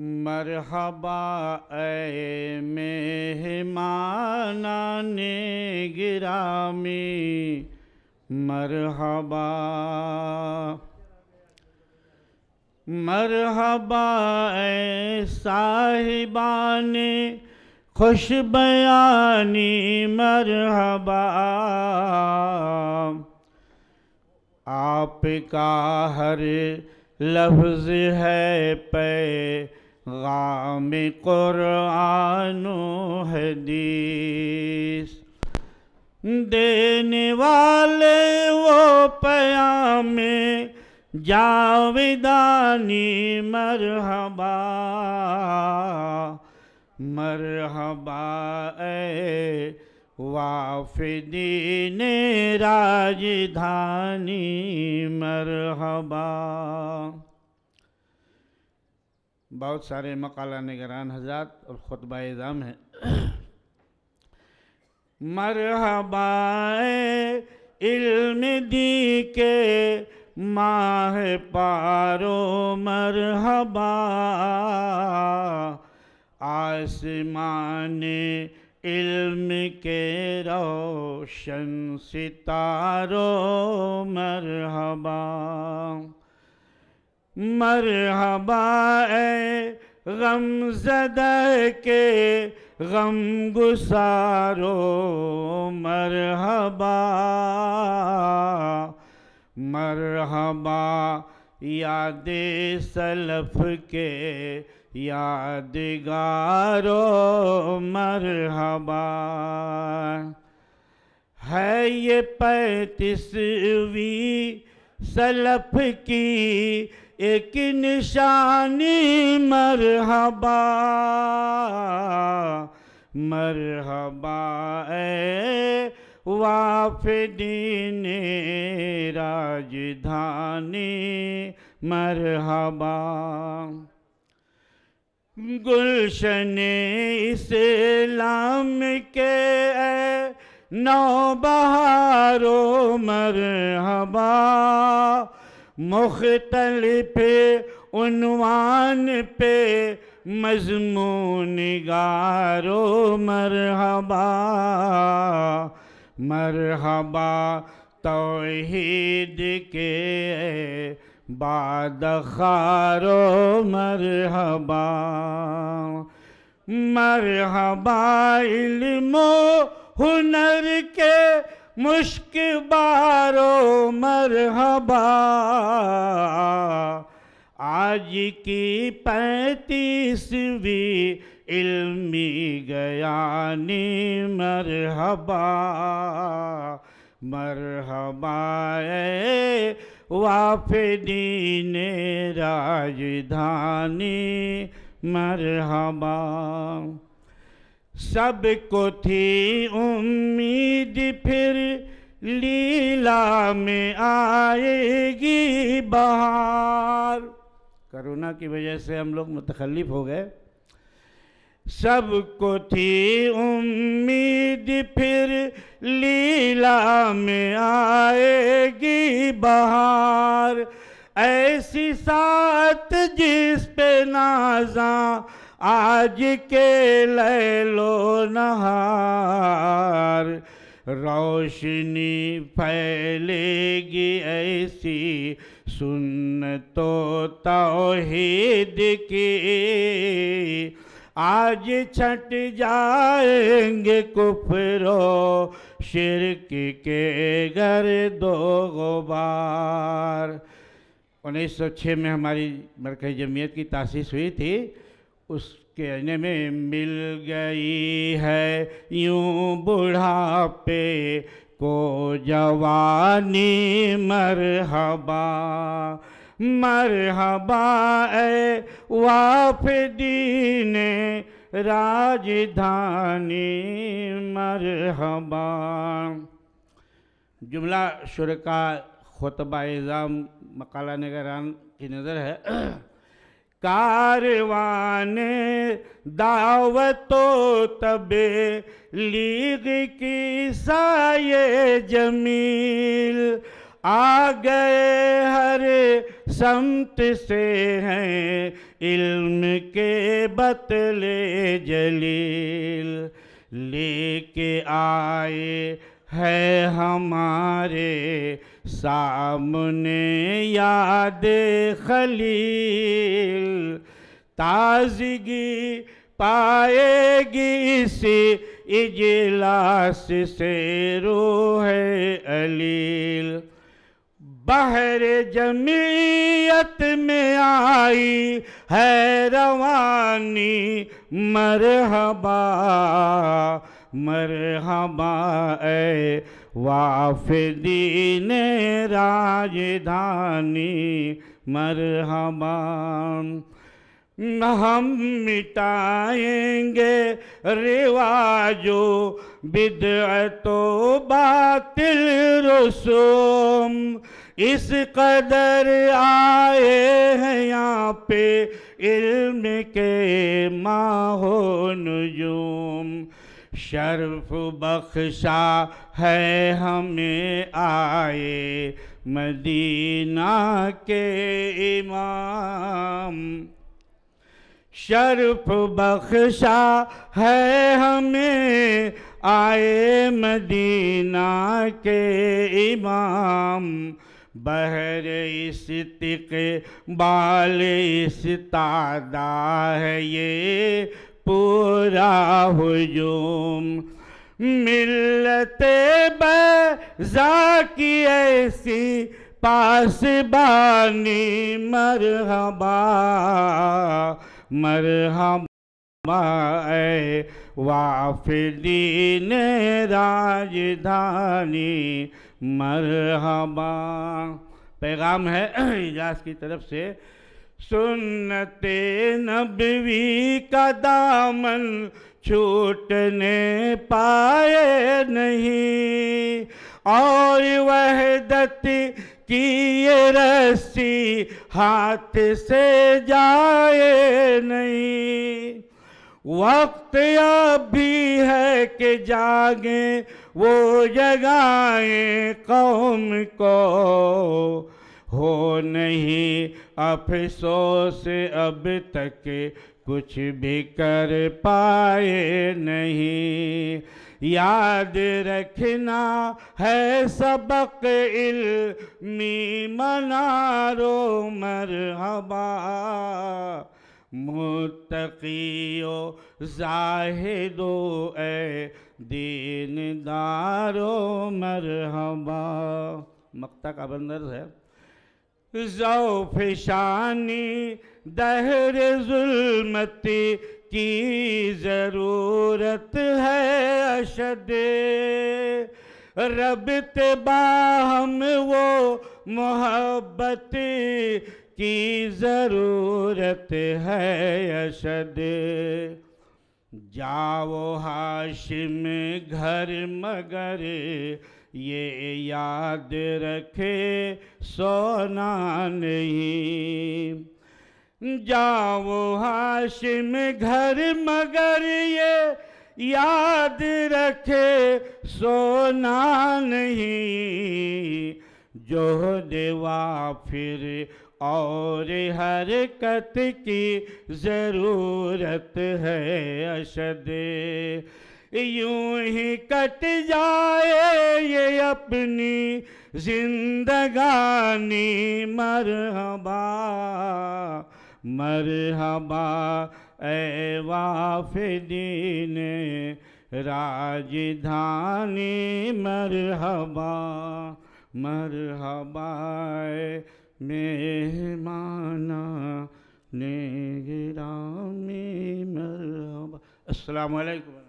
मरहबा ए मेहमान गिरामी मरहबा मरहबा ए साहिबान खुश बयानी मरहबा आपका हर लफ्ज़ है पे गाम कुरान हदीस देने वाले वो पयाम जाविदानी मरहबा मरहबा ए ने राजधानी मरहबा बहुत सारे मकाला निगरान हजरात और ख़ुतबा इज़ाम हैं मरहबाए इल्म दी के माह पारो मरहबा आसमान इल्म के रोशन सितारो मरहबा मरहबा गम जद के गम गुसारो मरहबा मरहबा याद सलफ के यादगारो मरहबा है ये पैतीसवीं सलफ की एक निशानी मरहबा मरहबा वाफ दिन राजधानी मरहबा गुलशन इस्लाम के नौ बहारो मरहबा मुख्तलिफ उनवान पे मजमून गारो मरहबा मरहबा तोहद के बाद खारो मरहबा मरहबा इल्मो हुनर के मुश्क बारो मरहबा आज की भी इल्मी गयानी मरहबा मरहबाए ने राजधानी मरहबा सब को थी उम्मीद फिर लीला में आएगी बहार करोना की वजह से हम लोग मुतखलिफ हो गए सब को थी उम्मीद फिर लीला में आएगी बहार ऐसी साथ जिस पे नाजा आज के ले लो नहार रोशनी फैलेगी ऐसी सुन तो तौहीद की आज छट जाएंगे कुफरो शिरक के घर दो गोबार उन्नीस सौ छः में हमारी मरकज़ जमीयत की तासीस हुई थी उसके में मिल गई है यूं बुढ़ापे को जवानी मरहबा मरहबा ए वाफदीने राजधानी मरहबा जुमला शुरा खुतबा एज़ाम मकाला नगरान की नज़र है कारवान दावतो तबे लीग की साये जमील आ गए हर संत से हैं इल्म के बतले जलील लेके आए है हमारे सामने याद खलील ताजगी पाएगी इस इजलास से रूह अलील बहर जमीयत में आई है रवानी मरहबा मरहबा ए वाफदीन राजधानी मरहबा हम मिटाएंगे रिवाजो बिदअतो बातिल रसोम इस कदर आए हैं यहाँ पे इल्म के माहो नजूम शर्फ बख्शा है हमें आए मदीना के इमाम शर्फ बख्शा है हमें आए मदीना के इमाम बहर तिक बाल तादा है ये पूरा हुयूम मिलते बाकी ऐसी पास बानी मरहबा मरहबा ए वाफिदीन राजधानी मरहबा पैगाम है इजाज की तरफ से सुनते नबी का दामन छूटने पाए नहीं और वह दत्ती की ये रस्सी हाथ से जाए नहीं वक्त अभी है कि जागे वो जगाए कौम को हो नहीं अफसोस अब तक कुछ भी कर पाए नहीं याद रखना है सबक मी मनारो मरहबा मुतकियो जाहिदो ए दीन दारो मरहबा मक्ता का बंदर है जौफिशानी दहर जुलमति की ज़रूरत है अशद रबत बाहम वो मोहब्बत की ज़रूरत है अशद जाओ हाशिम घर मगर ये याद रखे सोना नहीं जाओ हाशिम घर मगर ये याद रखे सोना नहीं जो देवा फिर और हरकत की ज़रूरत है अशद यूं ही कट जाए ये अपनी जिंदगानी मरहबा मरहबा ए वाफिदीन राजधानी मरहबा मरहबा मेहमाना ने गिरा मरहबा अस्सलाम वालेकुम